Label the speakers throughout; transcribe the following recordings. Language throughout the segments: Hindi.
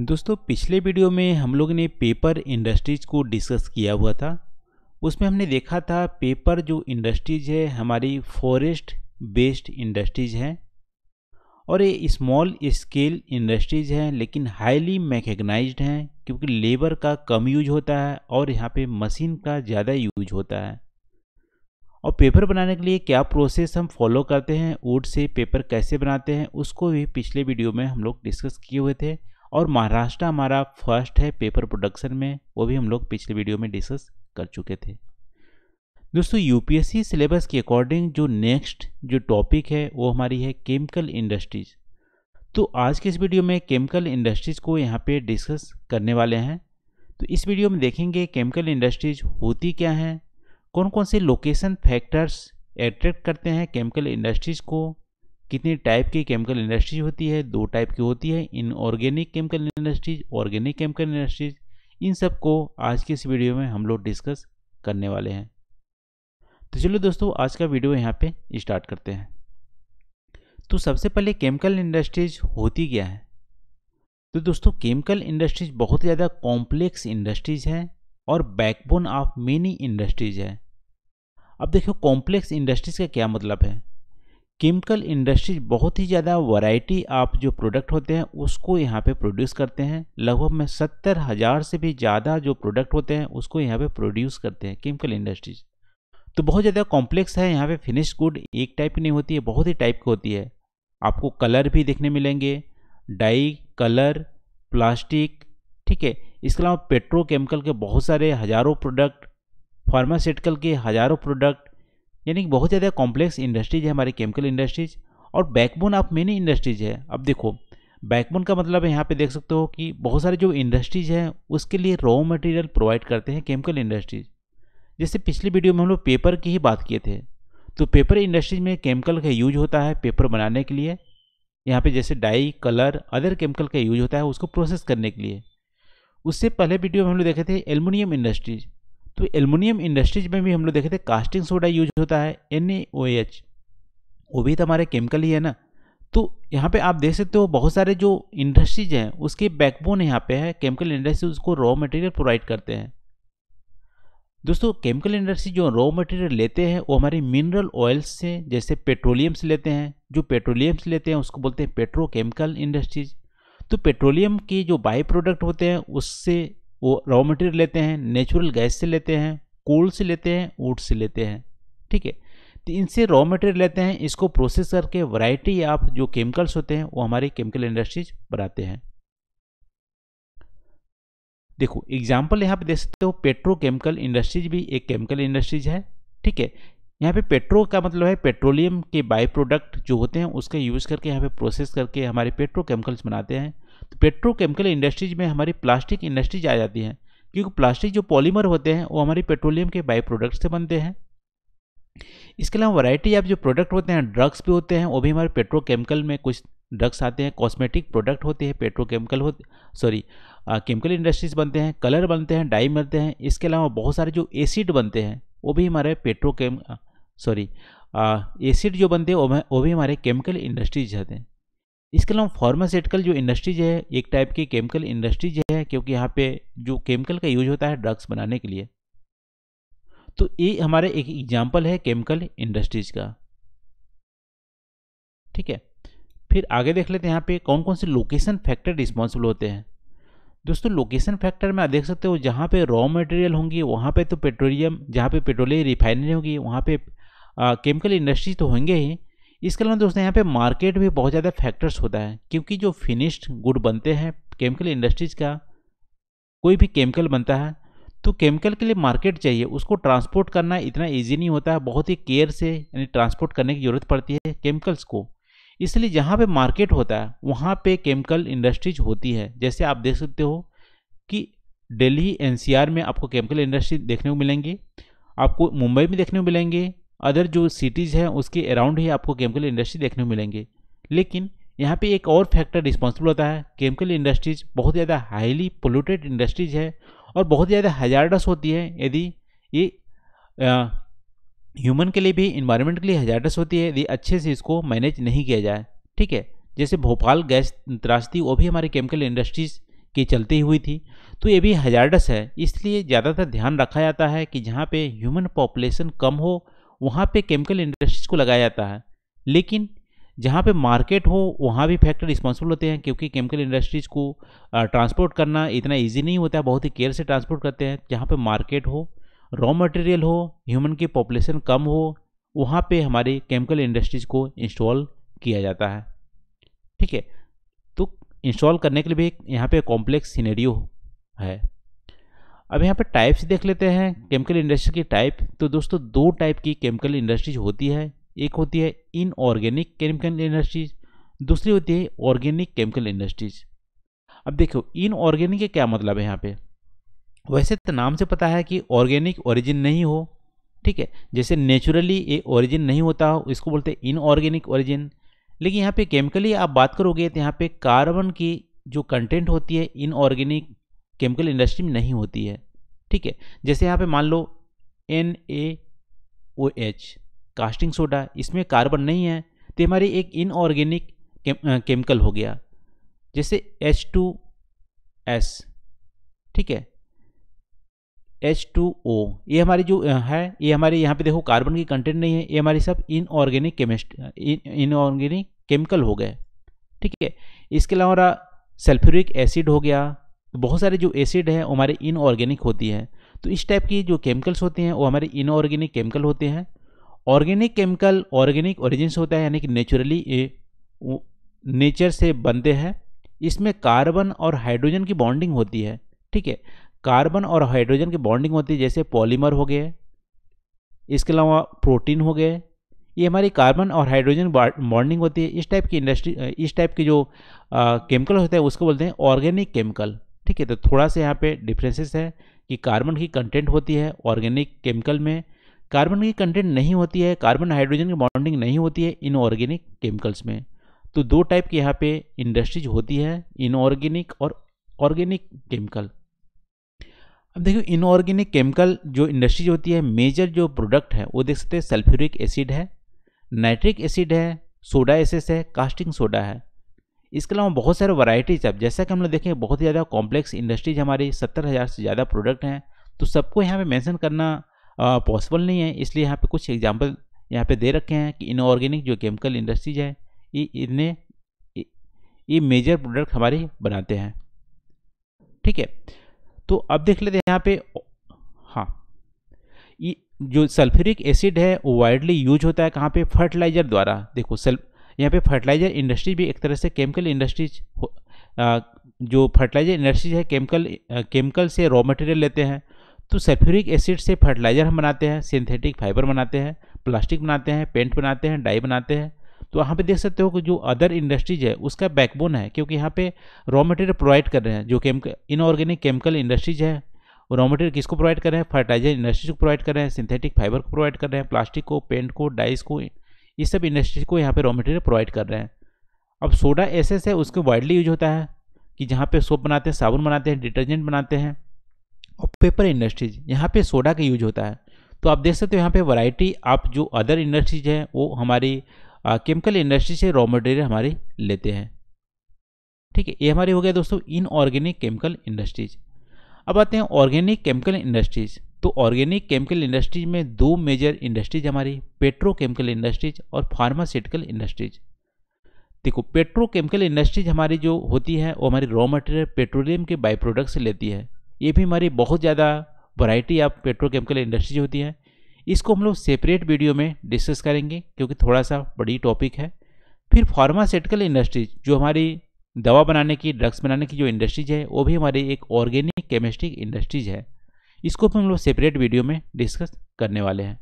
Speaker 1: दोस्तों पिछले वीडियो में हम लोग ने पेपर इंडस्ट्रीज को डिस्कस किया हुआ था उसमें हमने देखा था पेपर जो इंडस्ट्रीज है हमारी फॉरेस्ट बेस्ड इंडस्ट्रीज हैं और ये स्मॉल स्केल इंडस्ट्रीज हैं लेकिन हाईली मैकेगनाइज्ड हैं क्योंकि लेबर का कम यूज होता है और यहाँ पे मशीन का ज़्यादा यूज होता है और पेपर बनाने के लिए क्या प्रोसेस हम फॉलो करते हैं वुड से पेपर कैसे बनाते हैं उसको भी पिछले वीडियो में हम लोग डिस्कस किए हुए थे और महाराष्ट्र हमारा फर्स्ट है पेपर प्रोडक्शन में वो भी हम लोग पिछले वीडियो में डिस्कस कर चुके थे दोस्तों यूपीएससी सिलेबस के अकॉर्डिंग जो नेक्स्ट जो टॉपिक है वो हमारी है केमिकल इंडस्ट्रीज तो आज के इस वीडियो में केमिकल इंडस्ट्रीज़ को यहाँ पे डिस्कस करने वाले हैं तो इस वीडियो में देखेंगे केमिकल इंडस्ट्रीज होती क्या हैं कौन कौन से लोकेशन फैक्टर्स एट्रैक्ट करते हैं केमिकल इंडस्ट्रीज़ को कितनी टाइप की केमिकल इंडस्ट्रीज होती है दो टाइप की होती है inorganic chemical industries organic chemical industries इन सब को आज के इस वीडियो में हम लोग डिस्कस करने वाले हैं तो चलो दोस्तों आज का वीडियो यहाँ पे स्टार्ट करते हैं तो सबसे पहले केमिकल इंडस्ट्रीज होती क्या है तो दोस्तों केमिकल इंडस्ट्रीज बहुत ज़्यादा कॉम्प्लेक्स इंडस्ट्रीज हैं और बैकबोन ऑफ मेनी इंडस्ट्रीज है अब देखो कॉम्प्लेक्स इंडस्ट्रीज का क्या मतलब है केमिकल इंडस्ट्रीज़ बहुत ही ज़्यादा वैरायटी आप जो प्रोडक्ट होते हैं उसको यहाँ पे प्रोड्यूस करते हैं लगभग में सत्तर हज़ार से भी ज़्यादा जो प्रोडक्ट होते हैं उसको यहाँ पे प्रोड्यूस करते हैं केमिकल इंडस्ट्रीज तो बहुत ज़्यादा कॉम्प्लेक्स है यहाँ पे फिनिश गुड एक टाइप की नहीं होती है बहुत ही टाइप की होती है आपको कलर भी देखने मिलेंगे डाई कलर प्लास्टिक ठीक है इसके अलावा पेट्रोकेमिकल के बहुत सारे हज़ारों प्रोडक्ट फार्मास्यूटिकल के हज़ारों प्रोडक्ट यानी कि बहुत ज़्यादा कॉम्प्लेक्स इंडस्ट्रीज है हमारी केमिकल इंडस्ट्रीज और बैकबोन ऑफ मेनी इंडस्ट्रीज है अब देखो बैकबोन का मतलब यहाँ पे देख सकते हो कि बहुत सारे जो इंडस्ट्रीज हैं उसके लिए रॉ मटेरियल प्रोवाइड करते हैं केमिकल इंडस्ट्रीज जैसे पिछली वीडियो में हम लोग पेपर की ही बात किए थे तो पेपर इंडस्ट्रीज में केमिकल का यूज होता है पेपर बनाने के लिए यहाँ पे जैसे डाई कलर अदर केमिकल का यूज होता है उसको प्रोसेस करने के लिए उससे पहले वीडियो में हम लोग देखे थे एलमिनियम इंडस्ट्रीज तो एल्युमिनियम इंडस्ट्रीज में भी हम लोग देखे थे कास्टिंग सोडा यूज होता है एन वो भी तो हमारे केमिकल ही है ना तो यहाँ पे आप देख सकते हो बहुत सारे जो इंडस्ट्रीज हैं उसके बैकबोन यहाँ पे है केमिकल इंडस्ट्री उसको रॉ मटेरियल प्रोवाइड करते हैं दोस्तों केमिकल इंडस्ट्री जो रॉ मटेरियल लेते हैं वो हमारे मिनरल ऑयल्स से जैसे पेट्रोलियम से लेते हैं जो पेट्रोलियम से लेते हैं उसको बोलते हैं पेट्रोकेमिकल इंडस्ट्रीज तो पेट्रोलियम के जो बाई प्रोडक्ट होते हैं उससे वो रॉ मटेरियल लेते हैं नेचुरल गैस से लेते हैं कोल से लेते हैं वुड से लेते हैं ठीक है तो इनसे रॉ मटेरियल लेते हैं इसको प्रोसेस करके वैरायटी ऑफ जो केमिकल्स होते हैं वो हमारी केमिकल इंडस्ट्रीज बनाते हैं देखो एग्जाम्पल यहाँ पे देख सकते हो पेट्रोकेमिकल इंडस्ट्रीज भी एक केमिकल इंडस्ट्रीज है ठीक है यहाँ पे पेट्रो का मतलब है पेट्रोलियम के बाई प्रोडक्ट जो होते हैं उसका यूज़ करके यहाँ पे प्रोसेस करके हमारे पेट्रोकेमिकल्स बनाते हैं तो पेट्रोकेमिकल इंडस्ट्रीज में हमारी प्लास्टिक इंडस्ट्रीज आ जाती हैं क्योंकि प्लास्टिक जो पॉलीमर होते हैं वो हमारे पेट्रोलियम के बाई प्रोडक्ट से बनते हैं इसके अलावा वैरायटी ऑफ जो प्रोडक्ट होते हैं ड्रग्स भी होते हैं वो भी हमारे पेट्रोकेमिकल में कुछ ड्रग्स आते हैं कॉस्मेटिक प्रोडक्ट होते हैं पेट्रोकेमिकल होते सॉरी केमिकल इंडस्ट्रीज बनते हैं कलर बनते हैं डाई बनते हैं इसके अलावा बहुत सारे जो एसिड बनते हैं वो भी हमारे पेट्रोकेम सॉरी एसिड जो बनते हैं वो भी हमारे केमिकल इंडस्ट्रीज होते हैं इसके अलावा फार्मास्यूटिकल जो इंडस्ट्रीज है एक टाइप की केमिकल इंडस्ट्रीज है क्योंकि यहाँ पे जो केमिकल का यूज होता है ड्रग्स बनाने के लिए तो ये हमारे एक एग्जाम्पल है केमिकल इंडस्ट्रीज का ठीक है फिर आगे देख लेते हैं यहाँ पे कौन कौन से लोकेशन फैक्टर रिस्पॉन्सिबल होते हैं दोस्तों लोकेशन फैक्टर में आप देख सकते हो जहाँ पे रॉ मटेरियल होंगी वहाँ पे तो पेट्रोलियम जहाँ पे पेट्रोलियम रिफाइनरी होगी वहाँ पे केमिकल इंडस्ट्रीज तो होंगे ही इसके अलावा दोस्तों यहाँ पे मार्केट भी बहुत ज़्यादा फैक्टर्स होता है क्योंकि जो फिनिश्ड गुड बनते हैं केमिकल इंडस्ट्रीज का कोई भी केमिकल बनता है तो केमिकल के लिए मार्केट चाहिए उसको ट्रांसपोर्ट करना इतना ईजी नहीं होता है बहुत ही केयर से यानी ट्रांसपोर्ट करने की ज़रूरत पड़ती है केमिकल्स को इसलिए जहाँ पर मार्केट होता है वहाँ पर केमिकल इंडस्ट्रीज होती है जैसे आप देख सकते हो कि दिल्ली एनसीआर में आपको केमिकल इंडस्ट्री देखने को मिलेंगी आपको मुंबई में देखने को मिलेंगे अदर जो सिटीज़ हैं उसके अराउंड ही आपको केमिकल इंडस्ट्री देखने को मिलेंगे लेकिन यहाँ पे एक और फैक्टर रिस्पॉन्सिबल होता है केमिकल इंडस्ट्रीज बहुत ज़्यादा हाईली पोल्यूटेड इंडस्ट्रीज है और बहुत ज़्यादा हजारडस होती है यदि ये ह्यूमन के लिए भी इन्वायरमेंट के लिए हजारडस होती है यदि अच्छे से इसको मैनेज नहीं किया जाए ठीक है जैसे भोपाल गैस त्रासदी वो भी हमारे केमिकल इंडस्ट्रीज़ की चलती हुई थी तो ये भी हजारडस है इसलिए ज़्यादातर ध्यान रखा जाता है कि जहाँ पे ह्यूमन पॉपुलेशन कम हो वहाँ पे केमिकल इंडस्ट्रीज को लगाया जाता है लेकिन जहाँ पे मार्केट हो वहाँ भी फैक्टर रिस्पॉन्सिबल होते हैं क्योंकि केमिकल इंडस्ट्रीज़ को ट्रांसपोर्ट करना इतना इजी नहीं होता है बहुत ही केयर से ट्रांसपोर्ट करते हैं जहाँ पे मार्केट हो रॉ मटेरियल हो ह्यूमन की पॉपुलेशन कम हो वहाँ पे हमारी केमिकल इंडस्ट्रीज़ को इंस्टॉल किया जाता है ठीक है तो इंस्टॉल करने के लिए भी यहाँ पे कॉम्प्लेक्स सीनेरियो है अब यहाँ पर टाइप्स देख लेते हैं केमिकल इंडस्ट्री की टाइप तो दोस्तों दो टाइप की केमिकल इंडस्ट्रीज होती है एक होती है इनऑर्गेनिक केमिकल इंडस्ट्रीज दूसरी होती है ऑर्गेनिक केमिकल इंडस्ट्रीज अब देखो इनऑर्गेनिक का क्या मतलब है यहाँ पे वैसे तो नाम से पता है कि ऑर्गेनिक ओरिजिन नहीं हो ठीक है जैसे नेचुरली ये ओरिजिन नहीं होता हो इसको बोलते हैं इनऑर्गेनिक ओरिजिन लेकिन यहाँ पे केमिकली आप बात करोगे तो यहाँ पे कार्बन की जो कंटेंट होती है इनऑर्गेनिक केमिकल इंडस्ट्री में नहीं होती है ठीक है जैसे यहाँ पे मान लो N A O H caustic soda इसमें कार्बन नहीं है तो हमारी एक इनऑर्गेनिक केमिकल हो गया जैसे एच टू एस ठीक है एच टू ओ ये हमारी जो है ये हमारे यहाँ पे देखो कार्बन की कंटेंट नहीं है ये हमारी सब इनऑर्गेनिक केमिस्ट इनऑर्गेनिक केमिकल हो गए ठीक है इसके अलावा हमारा सल्फ्यूरिक एसिड हो गया तो बहुत सारे जो एसिड हैं वो हमारे इनऑर्गेनिक होती हैं तो इस टाइप की जो केमिकल्स होती हैं वो हमारे इनऑर्गेनिक केमिकल होते हैं ऑर्गेनिक केमिकल ऑर्गेनिक ओरिजिन से होता है यानी कि नेचुरली ये नेचर से बनते हैं इसमें कार्बन और हाइड्रोजन की बॉन्डिंग होती है ठीक है कार्बन और हाइड्रोजन की बॉन्डिंग होती है जैसे पॉलीमर हो गए इसके अलावा प्रोटीन हो गए ये हमारी कार्बन और हाइड्रोजन बॉन्डिंग होती है इस टाइप की इंडस्ट्री इस टाइप के जो केमिकल होते हैं उसको बोलते हैं ऑर्गेनिक केमिकल ठीक है तो थोड़ा सा यहाँ पे डिफ्रेंसेस है कि कार्बन की कंटेंट होती है ऑर्गेनिक केमिकल में कार्बन की कंटेंट नहीं होती है कार्बन हाइड्रोजन की बॉन्डिंग नहीं होती है इनऑर्गेनिक केमिकल्स में तो दो टाइप की यहाँ पे इंडस्ट्रीज होती है इनऑर्गेनिक और ऑर्गेनिक केमिकल अब देखिए इनऑर्गेनिक केमिकल जो इंडस्ट्रीज होती है मेजर जो प्रोडक्ट है वो देख सकते हैं सल्फ्यूरिक एसिड है नाइट्रिक एसिड है सोडा एसेस है कास्टिंग सोडा है इसके अलावा बहुत सारे वैरायटीज अब जैसा कि हम लोग देखें बहुत ही ज़्यादा कॉम्प्लेक्स इंडस्ट्रीज हमारी सत्तर हज़ार से ज़्यादा प्रोडक्ट हैं तो सबको यहाँ पे मेंशन करना पॉसिबल नहीं है इसलिए यहाँ पे कुछ एग्जांपल यहाँ पे दे रखे हैं कि इनऑर्गेनिक जो केमिकल इंडस्ट्रीज है ये इतने ये मेजर प्रोडक्ट हमारे बनाते हैं ठीक है तो अब देख लेते हैं यहाँ पर हाँ ये जो सल्फ्यूरिक एसिड है वो वाइडली यूज होता है कहाँ पे फर्टिलाइजर द्वारा देखो सल्फ यहाँ पे फर्टिलाइज़र इंडस्ट्री भी एक तरह से केमिकल इंडस्ट्रीज जो फर्टिलाइज़र इंडस्ट्रीज है केमिकल केमिकल से रॉ मटेरियल लेते हैं तो सल्फ्यूरिक एसिड से फर्टिलाइज़र हम बनाते हैं सिंथेटिक फाइबर बनाते हैं प्लास्टिक बनाते हैं पेंट बनाते हैं डाई बनाते हैं तो यहाँ पे देख सकते हो कि जो अदर इंडस्ट्रीज है उसका बैकबोन है क्योंकि यहाँ पे रॉ मटेरियल प्रोवाइड कर रहे हैं जो केमिकल इनऑर्गेनिक केमिकल इंडस्ट्रीज है रॉ मटेरियल किसको प्रोवाइड कर रहे हैं फर्टिलाइजर इंडस्ट्रीज को प्रोवाइड कर रहे हैं सिंथेटिक फाइबर को प्रोवाइड कर रहे हैं प्लास्टिक को पेंट को डाइस को ये सब इंडस्ट्री को यहाँ पे रॉ मटेरियल प्रोवाइड कर रहे हैं अब सोडा ऐसे है उसके वाइडली यूज होता है कि जहाँ पे सोप बनाते हैं साबुन बनाते हैं डिटर्जेंट बनाते हैं और पेपर इंडस्ट्रीज यहाँ पे सोडा का यूज होता है तो आप देख सकते हो यहाँ पे वैरायटी आप जो अदर इंडस्ट्रीज हैं वो हमारी केमिकल इंडस्ट्री से रॉ मटेरियल हमारी लेते हैं ठीक है ये हमारी हो गया दोस्तों इनऑर्गेनिक केमिकल इंडस्ट्रीज अब आते हैं ऑर्गेनिक केमिकल इंडस्ट्रीज तो ऑर्गेनिक केमिकल इंडस्ट्रीज में दो मेजर इंडस्ट्रीज हमारी पेट्रोकेमिकल इंडस्ट्रीज और फार्मास्यूटिकल इंडस्ट्रीज देखो पेट्रोकेमिकल इंडस्ट्रीज हमारी जो होती है वो हमारी रॉ मटेरियल पेट्रोलियम के बाई प्रोडक्ट से लेती है ये भी हमारी बहुत ज़्यादा वैरायटी ऑफ पेट्रोकेमिकल इंडस्ट्रीज होती है इसको हम लोग सेपरेट वीडियो में डिस्कस करेंगे क्योंकि थोड़ा सा बड़ी टॉपिक है फिर फार्मास्यूटिकल इंडस्ट्रीज जो हमारी दवा बनाने की ड्रग्स बनाने की जो इंडस्ट्रीज है वो भी हमारी एक ऑर्गेनिक केमिस्ट्री इंडस्ट्रीज है इसको भी हम लोग सेपरेट वीडियो में डिस्कस करने वाले हैं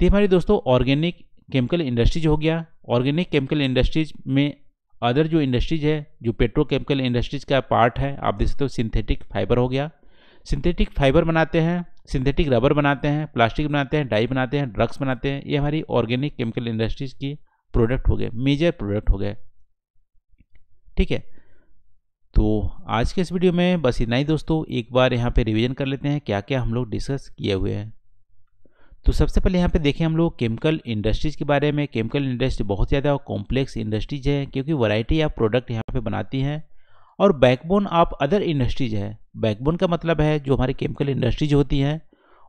Speaker 1: तो हमारे दोस्तों ऑर्गेनिक केमिकल इंडस्ट्रीज हो गया ऑर्गेनिक केमिकल इंडस्ट्रीज में अदर जो इंडस्ट्रीज है जो पेट्रोकेमिकल इंडस्ट्रीज का पार्ट है आप देख सकते हो सिंथेटिक फाइबर हो गया सिंथेटिक फाइबर बनाते हैं सिंथेटिक रबर बनाते हैं प्लास्टिक बनाते हैं डाई बनाते हैं ड्रग्स बनाते हैं ये हमारी ऑर्गेनिक केमिकल इंडस्ट्रीज की प्रोडक्ट हो गए मेजर प्रोडक्ट हो गए ठीक है तो आज के इस वीडियो में बस इतना ही दोस्तों एक बार यहाँ पे रिवीजन कर लेते हैं क्या क्या हम लोग डिस्कस किए हुए हैं तो सबसे पहले यहाँ पे देखें हम लोग केमिकल इंडस्ट्रीज़ के बारे में केमिकल इंडस्ट्री बहुत ज़्यादा कॉम्प्लेक्स इंडस्ट्रीज है क्योंकि वैरायटी ऑफ प्रोडक्ट यहाँ पे बनाती हैं और बैकबोन ऑफ अदर इंडस्ट्रीज है बैकबोन का मतलब है जो हमारी केमिकल इंडस्ट्रीज होती हैं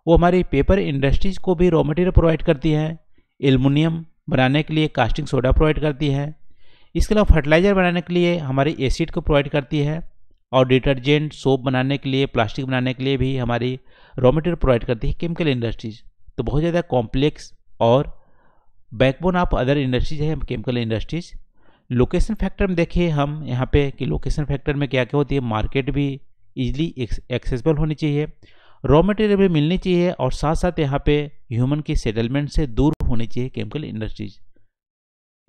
Speaker 1: वो हमारी पेपर इंडस्ट्रीज को भी रॉ मटेरियल प्रोवाइड करती हैं एलमिनियम बनाने के लिए कास्टिंग सोडा प्रोवाइड करती है इसके अलावा फर्टिलाइज़र बनाने के लिए हमारी एसिड को प्रोवाइड करती है और डिटर्जेंट सोप बनाने के लिए प्लास्टिक बनाने के लिए भी हमारी रॉ मटेरियल प्रोवाइड करती है केमिकल इंडस्ट्रीज तो बहुत ज़्यादा कॉम्प्लेक्स और बैकबोन ऑफ अदर इंडस्ट्रीज है केमिकल इंडस्ट्रीज लोकेशन फैक्टर में देखिए हम यहाँ पे कि लोकेशन फैक्टर में क्या क्या होती है मार्केट भी इजीली एक्सेसिबल होनी चाहिए रॉ मटेरियल भी मिलनी चाहिए और साथ साथ यहाँ पे ह्यूमन की सेटलमेंट से दूर होनी चाहिए केमिकल इंडस्ट्रीज़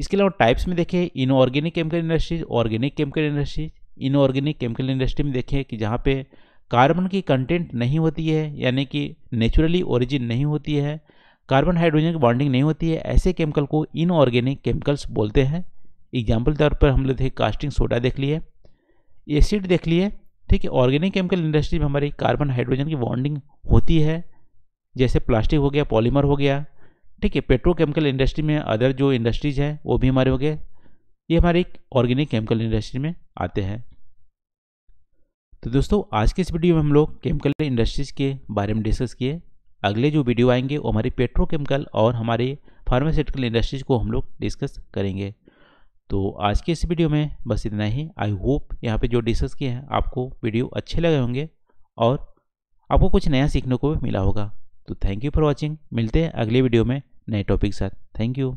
Speaker 1: इसके अलावा टाइप्स में देखें inorganic chemical industries organic chemical industries inorganic chemical industry में देखें कि जहाँ पे कार्बन की कंटेंट नहीं होती है यानी कि नेचुरली ओरिजिन नहीं होती है कार्बन हाइड्रोजन की बॉन्डिंग नहीं होती है ऐसे केमिकल को इनऑर्गेनिक केमिकल्स बोलते हैं एग्जाम्पल तौर पर हम लोग देखें कास्टिंग सोडा देख लिए एसिड देख लिए ठीक है ऑर्गेनिक केमिकल इंडस्ट्री में हमारी कार्बन हाइड्रोजन की बॉन्डिंग होती है जैसे प्लास्टिक हो गया पॉलीमर हो गया ठीक है पेट्रोकेमिकल इंडस्ट्री में अदर जो इंडस्ट्रीज हैं वो भी हमारे हो गए ये हमारे ऑर्गेनिक केमिकल इंडस्ट्री में आते हैं तो दोस्तों आज के इस वीडियो में हम लोग केमिकल इंडस्ट्रीज़ के बारे में डिस्कस किए अगले जो वीडियो आएंगे वो हमारे पेट्रोकेमिकल और हमारे फार्मास्यूटिकल इंडस्ट्रीज़ को हम लोग डिस्कस करेंगे तो आज के इस वीडियो में बस इतना ही आई होप यहाँ पे जो डिस्कस किए हैं आपको वीडियो अच्छे लगे होंगे और आपको कुछ नया सीखने को भी मिला होगा तो थैंक यू फॉर वॉचिंग मिलते हैं अगले वीडियो में नए टॉपिक के साथ थैंक यू